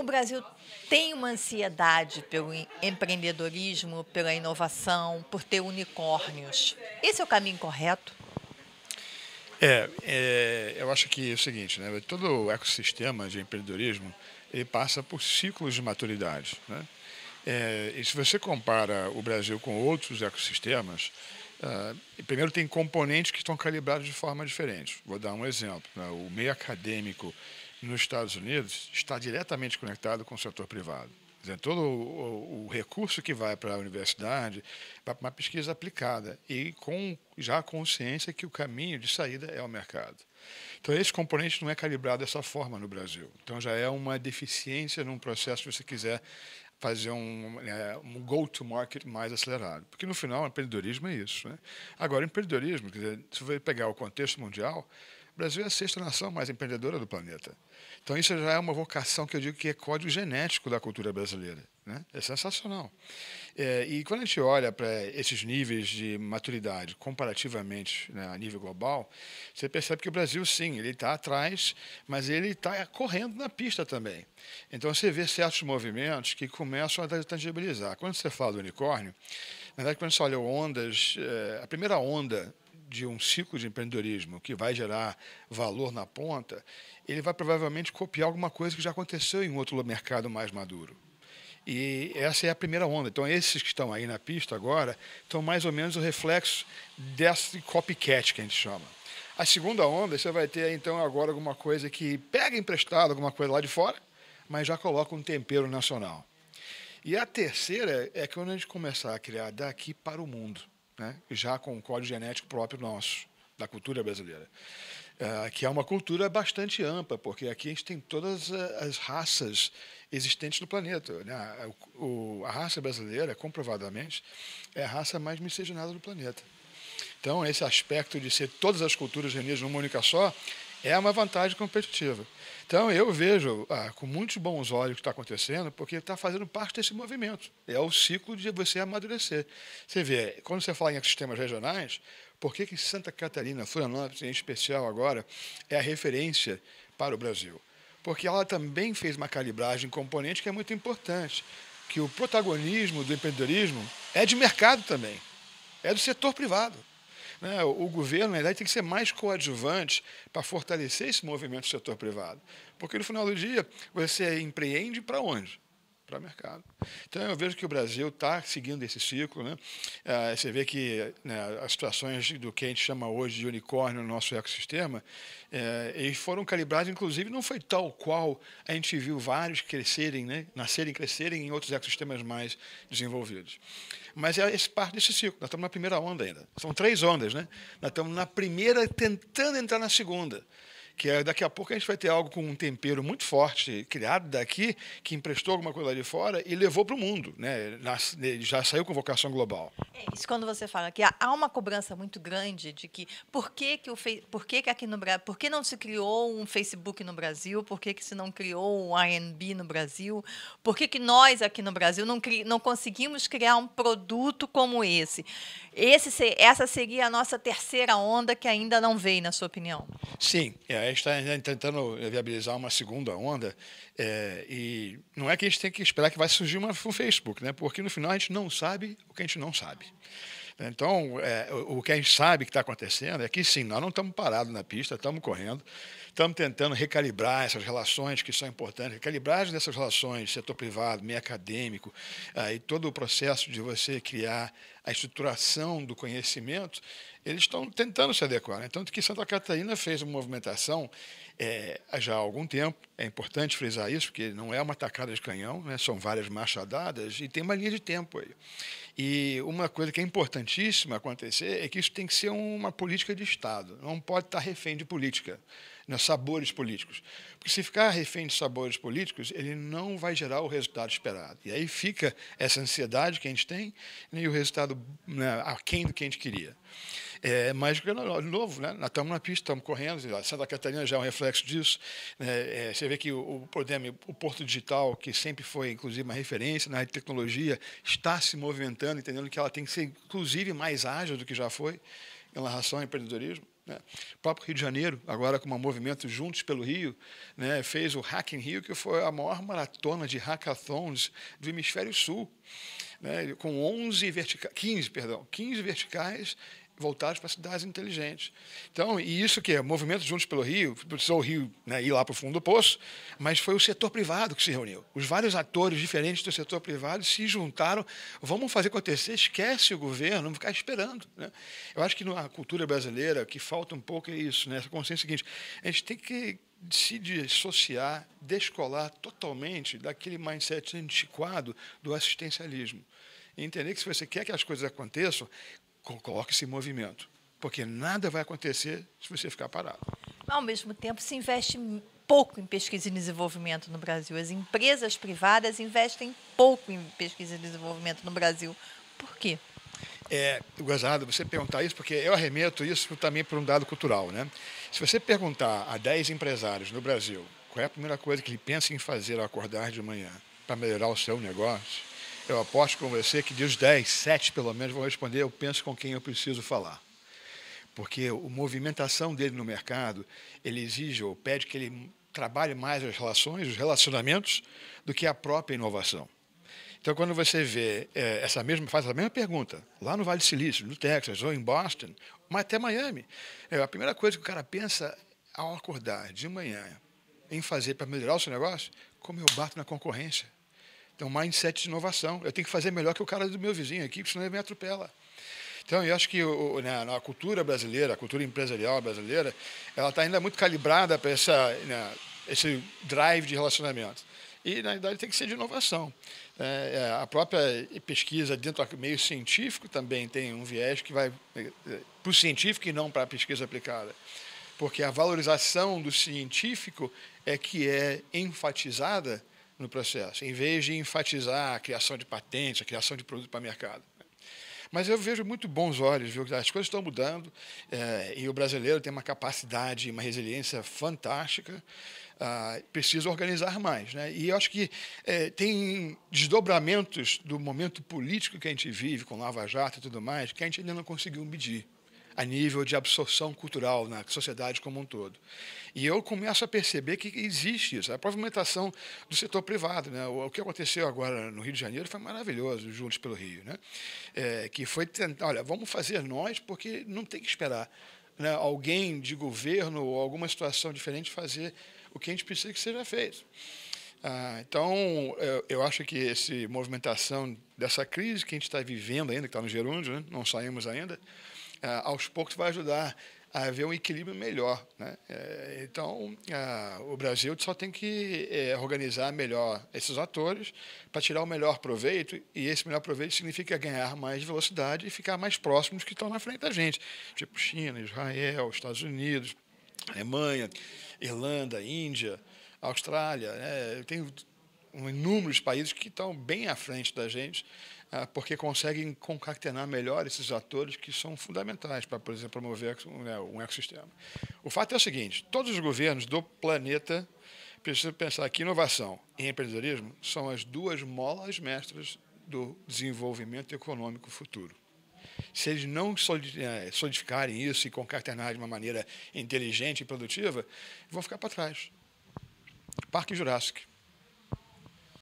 o Brasil tem uma ansiedade pelo empreendedorismo, pela inovação, por ter unicórnios. Esse é o caminho correto? É, é eu acho que é o seguinte, né? todo o ecossistema de empreendedorismo ele passa por ciclos de maturidade. Né? É, e se você compara o Brasil com outros ecossistemas, ah, primeiro, tem componentes que estão calibrados de forma diferente. Vou dar um exemplo. Né? O meio acadêmico nos Estados Unidos está diretamente conectado com o setor privado. Dizer, todo o, o, o, recurso que vai para a universidade para uma pesquisa aplicada e com já a consciência que o caminho de saída é o mercado. Então, esse componente não é calibrado dessa forma no Brasil. Então, já é uma deficiência num processo, se você quiser, fazer um, é, um go-to-market mais acelerado. Porque, no final, o empreendedorismo é isso. Né? Agora, empreendedorismo, quer dizer, se você pegar o contexto mundial, o Brasil é a sexta nação mais empreendedora do planeta. Então isso já é uma vocação que eu digo que é código genético da cultura brasileira. Né? É sensacional. É, e quando a gente olha para esses níveis de maturidade comparativamente né, a nível global, você percebe que o Brasil, sim, ele está atrás, mas ele está correndo na pista também. Então você vê certos movimentos que começam a tangibilizar. Quando você fala do unicórnio, na verdade, quando você olha ondas, é, a primeira onda de um ciclo de empreendedorismo que vai gerar valor na ponta, ele vai provavelmente copiar alguma coisa que já aconteceu em outro mercado mais maduro. E essa é a primeira onda. Então, esses que estão aí na pista agora estão mais ou menos o reflexo desse copycat que a gente chama. A segunda onda, você vai ter então agora alguma coisa que pega emprestado, alguma coisa lá de fora, mas já coloca um tempero nacional. E a terceira é quando a gente começar a criar daqui para o mundo né? já com o código genético próprio nosso, da cultura brasileira. Uh, que é uma cultura bastante ampla, porque aqui a gente tem todas eh, as raças existentes no planeta. Né? A, o, a raça brasileira, comprovadamente, é a raça mais miscigenada do planeta. Então, esse aspecto de ser todas as culturas reunidas numa única só é uma vantagem competitiva. Então, eu vejo ah, com muitos bons olhos o que está acontecendo, porque está fazendo parte desse movimento. É o ciclo de você amadurecer. Você vê, quando você fala em sistemas regionais, por que, que Santa Catarina, Florianópolis em especial agora, é a referência para o Brasil? Porque ela também fez uma calibragem componente que é muito importante, que o protagonismo do empreendedorismo é de mercado também, é do setor privado. Né? O governo, na verdade, tem que ser mais coadjuvante para fortalecer esse movimento do setor privado. Porque no final do dia, você empreende para onde? para o mercado. Então, eu vejo que o Brasil está seguindo esse ciclo. Né? Ah, você vê que né, as situações do que a gente chama hoje de unicórnio no nosso ecossistema, eh, eles foram calibrados, inclusive, não foi tal qual a gente viu vários crescerem, né, nascerem e crescerem em outros ecossistemas mais desenvolvidos. Mas é esse parte desse ciclo. Nós estamos na primeira onda ainda. São três ondas. Né? Nós estamos na primeira tentando entrar na segunda que é, daqui a pouco a gente vai ter algo com um tempero muito forte criado daqui, que emprestou alguma coisa lá de fora e levou para o mundo. Né? Já saiu com vocação global. É isso quando você fala que há uma cobrança muito grande de que por que, que, o, por que, que aqui no Brasil, por que não se criou um Facebook no Brasil, por que, que se não criou um INB no Brasil, por que, que nós aqui no Brasil não, cri, não conseguimos criar um produto como esse? esse? Essa seria a nossa terceira onda que ainda não veio, na sua opinião? Sim, é, gente está tentando viabilizar uma segunda onda. É, e não é que a gente tem que esperar que vai surgir uma, um Facebook, né? porque no final a gente não sabe o que a gente não sabe. Então, é, o, o que a gente sabe que está acontecendo é que sim, nós não estamos parados na pista, estamos correndo, estamos tentando recalibrar essas relações que são importantes, recalibrar dessas relações, setor privado, meio acadêmico, aí todo o processo de você criar a estruturação do conhecimento, eles estão tentando se adequar. Então, que Santa Catarina fez uma movimentação é, já há algum tempo, é importante frisar isso, porque não é uma tacada de canhão, né? são várias machadadas e tem uma linha de tempo aí. E uma coisa que é importantíssima acontecer é que isso tem que ser uma política de Estado, não pode estar refém de política né, sabores políticos. Porque se ficar refém de sabores políticos, ele não vai gerar o resultado esperado. E aí fica essa ansiedade que a gente tem né, e o resultado né, aquém do que a gente queria. É, mas, de novo, né, nós estamos na pista, estamos correndo, a Santa Catarina já é um reflexo disso. Né, é, você vê que o, o, o Porto Digital, que sempre foi, inclusive, uma referência na área de tecnologia, está se movimentando, entendendo que ela tem que ser, inclusive, mais ágil do que já foi em relação ao empreendedorismo. Né? O próprio Rio de Janeiro, agora com o um movimento Juntos pelo Rio, né, fez o Hack in Rio, que foi a maior maratona de hackathons do Hemisfério Sul, né, com 11 vertica, 15, perdão, 15 verticais voltados para cidades inteligentes. Então, e isso que é movimento Juntos pelo Rio, precisou o Rio né, ir lá para o fundo do poço, mas foi o setor privado que se reuniu. Os vários atores diferentes do setor privado se juntaram, vamos fazer acontecer, esquece o governo, não ficar esperando. Né? Eu acho que na cultura brasileira, o que falta um pouco é isso, né? essa consciência é seguinte, a gente tem que se dissociar, descolar totalmente daquele mindset antiquado do assistencialismo entender que se você quer que as coisas aconteçam, coloque-se em movimento, porque nada vai acontecer se você ficar parado. Ao mesmo tempo, se investe pouco em pesquisa e desenvolvimento no Brasil. As empresas privadas investem pouco em pesquisa e desenvolvimento no Brasil. Por quê? É, gozado, você perguntar isso, porque eu arremeto isso também por um dado cultural. Né? Se você perguntar a 10 empresários no Brasil qual é a primeira coisa que ele pensa em fazer ao acordar de manhã para melhorar o seu negócio, eu aposto com você que de os 10, 7 pelo menos vão responder, eu penso com quem eu preciso falar. Porque a movimentação dele no mercado, ele exige ou pede que ele trabalhe mais as relações, os relacionamentos, do que a própria inovação. Então, quando você vê é, essa mesma, faz a mesma pergunta, lá no Vale do Silício, no Texas, ou em Boston, mas até Miami, é, a primeira coisa que o cara pensa ao acordar de manhã em fazer para melhorar o seu negócio, como eu bato na concorrência então um mindset de inovação. Eu tenho que fazer melhor que o cara do meu vizinho aqui, senão ele me atropela. Então, eu acho que o, né, a cultura brasileira, a cultura empresarial brasileira, ela está ainda muito calibrada para essa, né, esse drive de relacionamento. E, na verdade, tem que ser de inovação. É, é, a própria pesquisa dentro do meio científico também tem um viés que vai é, para o científico e não para a pesquisa aplicada. Porque a valorização do científico é que é enfatizada no processo, em vez de enfatizar a criação de patentes, a criação de produto para mercado. Mas eu vejo muito bons olhos, viu? As coisas estão mudando é, e o brasileiro tem uma capacidade, uma resiliência fantástica. Ah, precisa organizar mais. Né? E eu acho que é, tem desdobramentos do momento político que a gente vive, com Lava Jato e tudo mais, que a gente ainda não conseguiu medir a nível de absorção cultural na sociedade como um todo. E eu começo a perceber que existe isso, a pavimentação do setor privado. Né? O, que aconteceu agora no Rio de Janeiro foi maravilhoso, Juntos pelo Rio, né? É, que foi tentar, olha, vamos fazer nós, porque não tem que esperar né, alguém de governo ou alguma situação diferente fazer o que a gente precisa que seja feito. Ah, então, eu, eu, acho que essa movimentação dessa crise que a gente está vivendo ainda, que está no gerúndio, né? não saímos ainda, eh, aos poucos vai ajudar a haver um equilíbrio melhor. Né? Eh, então, o Brasil só tem que é, organizar melhor esses atores para tirar o melhor proveito, e esse melhor proveito significa ganhar mais velocidade e ficar mais próximos que estão na frente da gente, tipo China, Israel, Estados Unidos, Alemanha, Irlanda, Índia, Austrália. Né? Tem inúmeros países que estão bem à frente da gente é, porque conseguem concatenar melhor esses atores que são fundamentais para, por exemplo, promover né, um ecossistema. O fato é o seguinte: todos os governos do planeta precisam pensar que inovação e empreendedorismo são as duas molas mestras do desenvolvimento econômico futuro. Se eles não é, solidificarem isso e concatenar de uma maneira inteligente e produtiva, vão ficar para trás. Parque Jurássico.